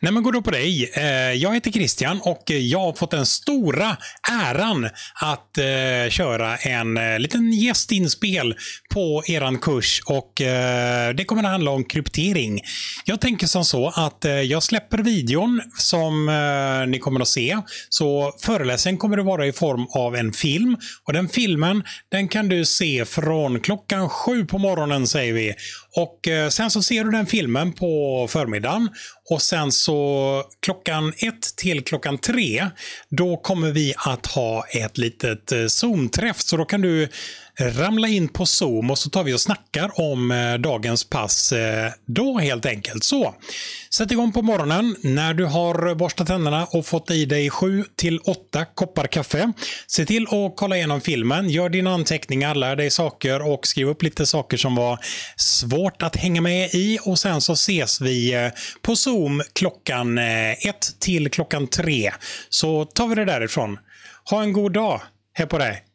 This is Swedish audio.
Nej men god dag på dig. Eh, jag heter Christian och jag har fått den stora äran att eh, köra en eh, liten gästinspel på eran kurs och det kommer att handla om kryptering. Jag tänker som så att jag släpper videon som ni kommer att se. Så föreläsningen kommer att vara i form av en film och den filmen den kan du se från klockan sju på morgonen säger vi. Och sen så ser du den filmen på förmiddagen och sen veckan så klockan ett till klockan tre, då kommer vi att ha ett litet eh, Zoom-träff. Så då kan du ramla in på Zoom och så tar vi och snackar om eh, dagens pass eh, då helt enkelt. Så sätt igång på morgonen när du har borstat tänderna och fått i dig 7 till 8 koppar kaffe. Se till att kolla igenom filmen, gör dina anteckningar, lär dig saker och skriv upp lite saker som var svårt att hänga med i och sen så ses vi eh, på Zoom klockan 1 till klockan 3. Så tar vi det därifrån. Ha en god dag. Hej på dig!